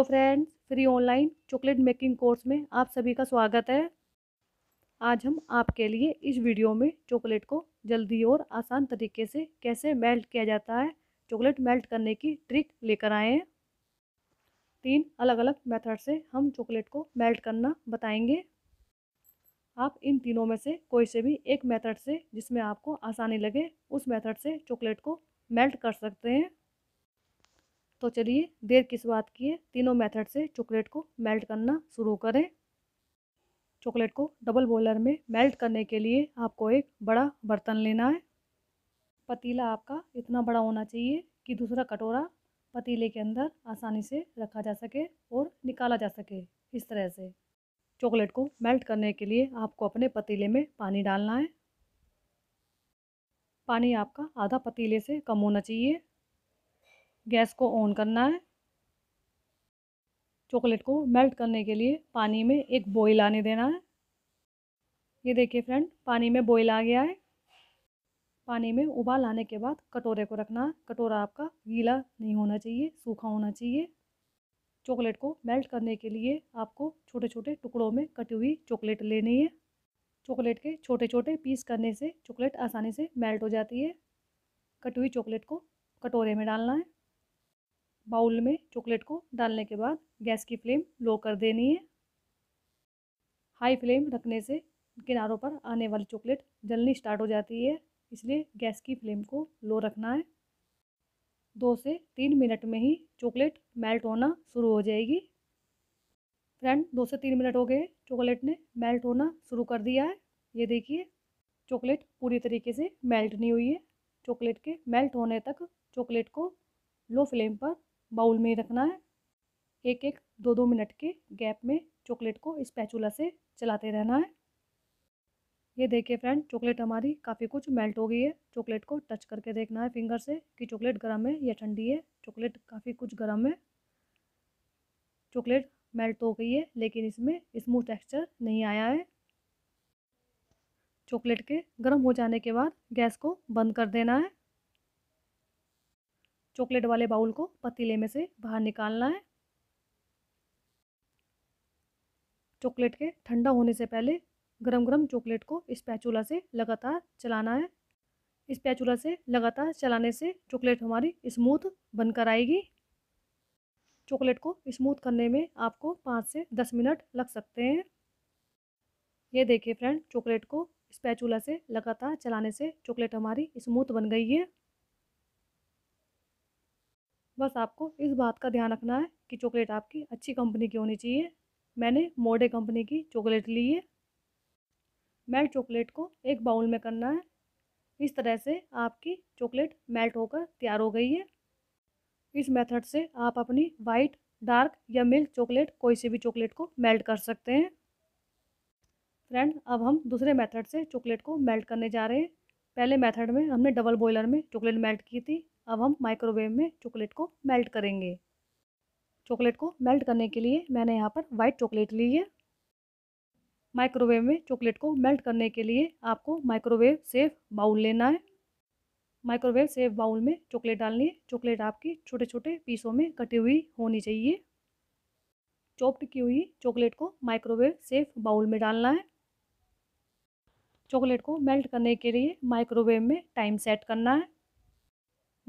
hello friends free online chocolate making course में आप सभी का स्वागत है आज हम आपके लिए इस वीडियो में चॉकलेट को जल्दी और आसान तरीके से कैसे मेल्ट किया जाता है चॉकलेट मेल्ट करने की ट्रिक लेकर आए हैं तीन अलग अलग मेथड से हम चॉकलेट को मेल्ट करना बताएंगे आप इन तीनों में से कोई से भी एक मेथड से जिसमें आपको आसानी लगे उस मेथड से चॉकलेट को मेल्ट कर सकते हैं तो चलिए देर किस बात की है तीनों मेथड से चॉकलेट को मेल्ट करना शुरू करें चॉकलेट को डबल बॉयलर में मेल्ट करने के लिए आपको एक बड़ा बर्तन लेना है पतीला आपका इतना बड़ा होना चाहिए कि दूसरा कटोरा पतीले के अंदर आसानी से रखा जा सके और निकाला जा सके इस तरह से चॉकलेट को मेल्ट करने के लिए आपको अपने पतीले में पानी डालना है पानी आपका आधा पतीले से कम होना चाहिए गैस को ऑन करना है चॉकलेट को मेल्ट करने के लिए पानी में एक बॉईल आने देना है ये देखिए फ्रेंड पानी में बॉईल आ गया है पानी में उबाल आने के बाद कटोरे को रखना है कटोरा आपका गीला नहीं होना चाहिए सूखा होना चाहिए चॉकलेट को मेल्ट करने के लिए आपको छोटे छोटे टुकड़ों में कटी हुई चॉकलेट लेनी है चॉकलेट के छोटे छोटे पीस करने से चॉकलेट आसानी से मेल्ट हो जाती है कटी हुई चॉकलेट को कटोरे में डालना है बाउल में चॉकलेट को डालने के बाद गैस की फ्लेम लो कर देनी है हाई फ्लेम रखने से किनारों पर आने वाली चॉकलेट जलनी स्टार्ट हो जाती है इसलिए गैस की फ्लेम को लो रखना है दो से तीन मिनट में ही चॉकलेट मेल्ट होना शुरू हो जाएगी फ्रेंड दो से तीन मिनट हो गए चॉकलेट ने मेल्ट होना शुरू कर दिया है ये देखिए चॉकलेट पूरी तरीके से मेल्ट नहीं हुई है चॉकलेट के मेल्ट होने तक चॉकलेट को लो फ्लेम पर बाउल में रखना है एक एक दो दो मिनट के गैप में चॉकलेट को इस पैचूला से चलाते रहना है ये देखिए फ्रेंड चॉकलेट हमारी काफ़ी कुछ मेल्ट हो गई है चॉकलेट को टच करके देखना है फिंगर से कि चॉकलेट गर्म है या ठंडी है चॉकलेट काफ़ी कुछ गर्म है चॉकलेट मेल्ट हो गई है लेकिन इसमें स्मूथ टेक्सचर नहीं आया है चॉकलेट के गर्म हो जाने के बाद गैस को बंद कर देना है चॉकलेट वाले बाउल को पतीले में से बाहर निकालना है चॉकलेट के ठंडा होने से पहले गरम गरम चॉकलेट को इस पैचूला से लगातार चलाना है इस पैचूला से लगातार चलाने से चॉकलेट हमारी स्मूथ बनकर आएगी चॉकलेट को स्मूथ करने में आपको पाँच से दस मिनट लग सकते हैं ये देखिए फ्रेंड चॉकलेट को इस पैचूला से लगातार चलाने से चॉकलेट हमारी स्मूथ बन गई है बस आपको इस बात का ध्यान रखना है कि चॉकलेट आपकी अच्छी कंपनी की होनी चाहिए मैंने मोडे कंपनी की चॉकलेट ली है मेल्ट चॉकलेट को एक बाउल में करना है इस तरह से आपकी चॉकलेट मेल्ट होकर तैयार हो गई है इस मेथड से आप अपनी वाइट डार्क या मिल्क चॉकलेट कोई से भी चॉकलेट को मेल्ट कर सकते हैं फ्रेंड अब हम दूसरे मेथड से चॉकलेट को मेल्ट करने जा रहे हैं पहले मेथड में हमने डबल बॉयलर में चॉकलेट मेल्ट की थी अब हम माइक्रोवेव में चॉकलेट को मेल्ट करेंगे चॉकलेट को मेल्ट करने के लिए मैंने यहाँ पर वाइट चॉकलेट ली है माइक्रोवेव में चॉकलेट को मेल्ट करने के लिए आपको माइक्रोवेव सेफ बाउल लेना है माइक्रोवेव सेफ बाउल में चॉकलेट डालनी है चॉकलेट आपकी छोटे छोटे पीसों में कटी हुई होनी चाहिए चॉप्ड की हुई चॉकलेट को माइक्रोवेव सेफ बाउल में डालना है चॉकलेट को मेल्ट करने के लिए माइक्रोवेव में टाइम सेट करना है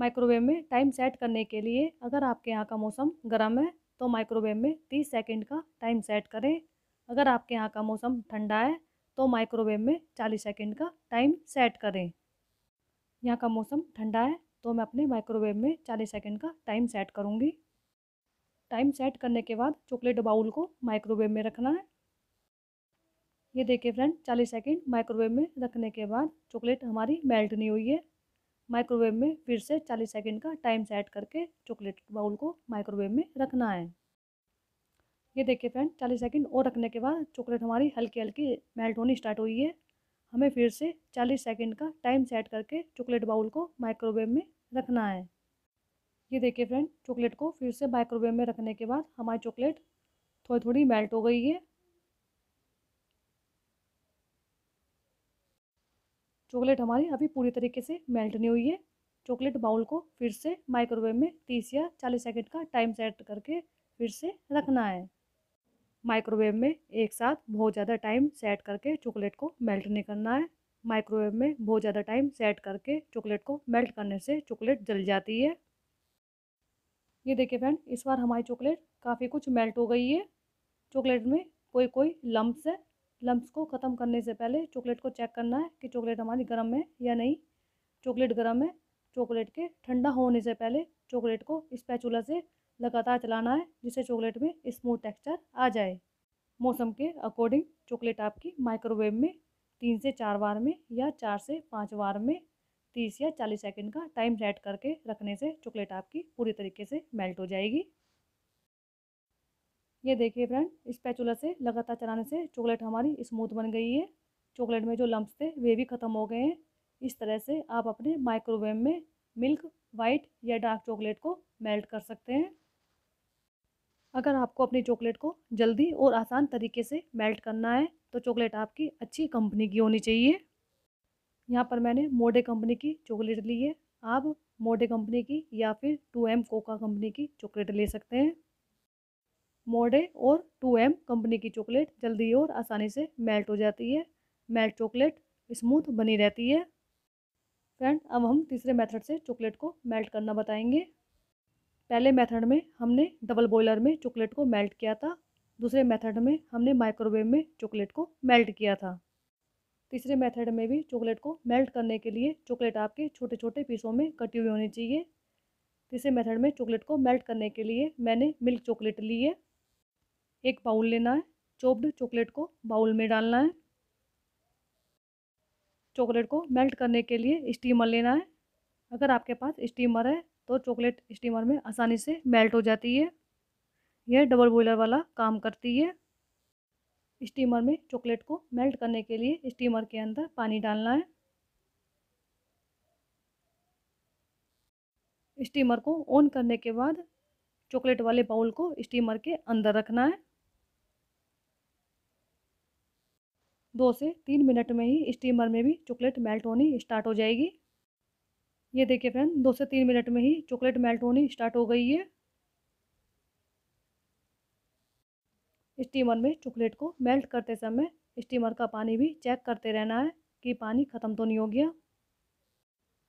माइक्रोवेव में टाइम सेट करने के लिए अगर आपके यहाँ का मौसम गर्म है तो माइक्रोवेव में तीस सेकेंड का टाइम सेट करें अगर आपके यहाँ का मौसम ठंडा है तो माइक्रोवेव में चालीस सेकेंड का टाइम सेट करें यहाँ का मौसम ठंडा है तो मैं अपने माइक्रोवेव में चालीस सेकेंड का टाइम सेट करूँगी टाइम सेट करने के बाद चॉकलेट बाउल को माइक्रोवेव में रखना है ये देखिए फ्रेंड चालीस सेकेंड माइक्रोवेव में रखने के बाद चॉकलेट हमारी मेल्ट नहीं हुई है माइक्रोवेव में फिर से 40 सेकंड का टाइम सेट करके चॉकलेट बाउल को माइक्रोवेव में रखना है ये देखिए फ्रेंड 40 सेकंड और रखने के बाद चॉकलेट हमारी हल्की हल्की मेल्ट होनी स्टार्ट हुई है हमें फिर से 40 सेकंड का टाइम सेट करके चॉकलेट बाउल को माइक्रोवेव में रखना है ये देखिए फ्रेंड चॉकलेट को फिर से माइक्रोवेव में रखने के बाद हमारी चॉकलेट थोड़ी थोड़ी मेल्ट हो गई है चॉकलेट हमारी अभी पूरी तरीके से मेल्ट नहीं हुई है चॉकलेट बाउल को फिर से माइक्रोवेव में तीस या चालीस सेकेंड का टाइम सेट करके फिर से रखना है माइक्रोवेव में एक साथ बहुत ज़्यादा टाइम सेट करके चॉकलेट को मेल्ट नहीं करना है माइक्रोवेव में बहुत ज़्यादा टाइम सेट करके चॉकलेट को मेल्ट करने से चॉकलेट जल जाती है ये देखिए फ्रेंड इस बार हमारी चॉकलेट काफ़ी कुछ मेल्ट हो गई है चॉकलेट में कोई कोई लम्ब्स है लम्ब्स को ख़त्म करने से पहले चॉकलेट को चेक करना है कि चॉकलेट हमारी गर्म है या नहीं चॉकलेट गर्म है चॉकलेट के ठंडा होने से पहले चॉकलेट को स्पैचुला से लगातार चलाना है जिससे चॉकलेट में स्मूथ टेक्सचर आ जाए मौसम के अकॉर्डिंग चॉकलेट आपकी माइक्रोवेव में तीन से चार बार में या चार से पाँच बार में तीस या चालीस सेकेंड का टाइम सेट करके रखने से चॉकलेट आपकी पूरी तरीके से मेल्ट हो जाएगी ये देखिए फ्रेंड इस पैचुला से लगातार चलाने से चॉकलेट हमारी स्मूथ बन गई है चॉकलेट में जो लम्ब्स थे वे भी ख़त्म हो गए हैं इस तरह से आप अपने माइक्रोवेव में मिल्क वाइट या डार्क चॉकलेट को मेल्ट कर सकते हैं अगर आपको अपनी चॉकलेट को जल्दी और आसान तरीके से मेल्ट करना है तो चॉकलेट आपकी अच्छी कंपनी की होनी चाहिए यहाँ पर मैंने मोडे कंपनी की चॉकलेट ली है आप मोडे कंपनी की या फिर टू एम कोका कंपनी की चॉकलेट ले सकते हैं मोड है और टू एम कंपनी की चॉकलेट जल्दी और आसानी से मेल्ट हो जाती है मेल्ट चॉकलेट स्मूथ बनी रहती है फ्रेंड अब हम तीसरे मेथड से चॉकलेट को मेल्ट करना बताएंगे पहले मेथड में हमने डबल बॉयलर में चॉकलेट को मेल्ट किया था दूसरे मेथड में हमने माइक्रोवेव में चॉकलेट को मेल्ट किया था तीसरे मेथड में भी चॉकलेट को मेल्ट करने के लिए चॉकलेट आपके छोटे छोटे पीसों में कटी हुई होनी चाहिए तीसरे मेथड में चॉकलेट को मेल्ट करने के लिए मैंने मिल्क चॉकलेट ली है एक बाउल लेना है चोप्ड चॉकलेट को बाउल में डालना है चॉकलेट को मेल्ट करने के लिए स्टीमर लेना है अगर आपके पास स्टीमर है तो चॉकलेट स्टीमर में आसानी से मेल्ट हो जाती है यह डबल बॉयलर वाला काम करती है स्टीमर में चॉकलेट को मेल्ट करने के लिए स्टीमर के अंदर पानी डालना है स्टीमर को ऑन करने के बाद चॉकलेट वाले बाउल को स्टीमर के अंदर रखना है दो से तीन मिनट में ही स्टीमर में भी चॉकलेट मेल्ट होनी स्टार्ट हो जाएगी ये देखिए फ्रेंड दो से तीन मिनट में ही चॉकलेट मेल्ट होनी स्टार्ट हो गई है स्टीमर में चॉकलेट को मेल्ट करते समय स्टीमर का पानी भी चेक करते रहना है कि पानी ख़त्म तो नहीं हो गया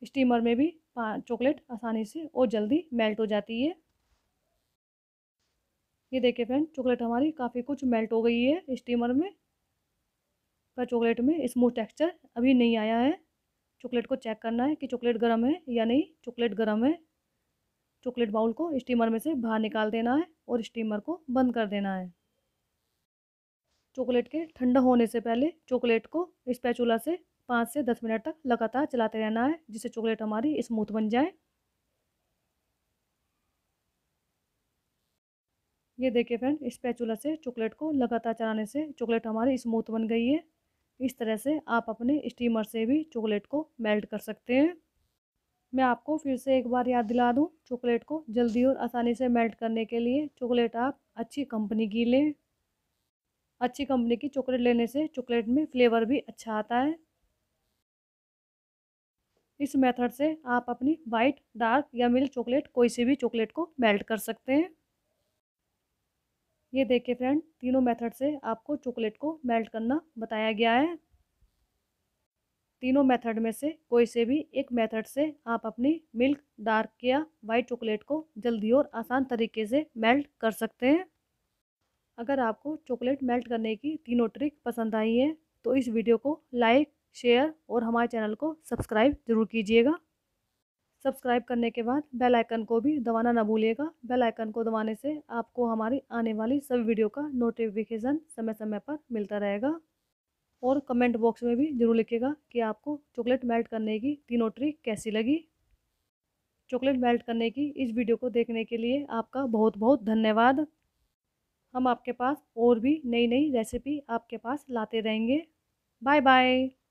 स्टीमर में भी चॉकलेट आसानी से और जल्दी मेल्ट हो जाती है ये देखिए फ्रेंड चॉकलेट हमारी काफ़ी कुछ मेल्ट हो गई है स्टीमर में पर चॉकलेट में स्मूथ टेक्सचर अभी नहीं आया है चॉकलेट को चेक करना है कि चॉकलेट गर्म है या नहीं चॉकलेट गर्म है चॉकलेट बाउल को स्टीमर में से बाहर निकाल देना है और स्टीमर को बंद कर देना है चॉकलेट के ठंडा होने से पहले चॉकलेट को पैचूला से पाँच से दस मिनट तक लगातार चलाते रहना है जिससे चॉकलेट हमारी स्मूथ बन जाए ये देखिए फ्रेंड पैचूला से चॉकलेट को लगातार चलाने से चॉकलेट हमारी स्मूथ बन गई है इस तरह से आप अपने स्टीमर से भी चॉकलेट को मेल्ट कर सकते हैं मैं आपको फिर से एक बार याद दिला दूँ चॉकलेट को जल्दी और आसानी से मेल्ट करने के लिए चॉकलेट आप अच्छी कंपनी की लें अच्छी कंपनी की चॉकलेट लेने से चॉकलेट में फ्लेवर भी अच्छा आता है इस मेथड से आप अपनी वाइट डार्क या मिल्क चॉकलेट कोई सी भी चॉकलेट को मेल्ट कर सकते हैं ये देखिए फ्रेंड तीनों मेथड से आपको चॉकलेट को मेल्ट करना बताया गया है तीनों मेथड में से कोई से भी एक मेथड से आप अपनी मिल्क डार्क या वाइट चॉकलेट को जल्दी और आसान तरीके से मेल्ट कर सकते हैं अगर आपको चॉकलेट मेल्ट करने की तीनों ट्रिक पसंद आई है तो इस वीडियो को लाइक शेयर और हमारे चैनल को सब्सक्राइब ज़रूर कीजिएगा सब्सक्राइब करने के बाद बेल आइकन को भी दबाना ना भूलिएगा बेल आइकन को दबाने से आपको हमारी आने वाली सभी वीडियो का नोटिफिकेशन समय समय पर मिलता रहेगा और कमेंट बॉक्स में भी ज़रूर लिखिएगा कि आपको चॉकलेट मेल्ट करने की तीनों ट्रिक कैसी लगी चॉकलेट मेल्ट करने की इस वीडियो को देखने के लिए आपका बहुत बहुत धन्यवाद हम आपके पास और भी नई नई रेसिपी आपके पास लाते रहेंगे बाय बाय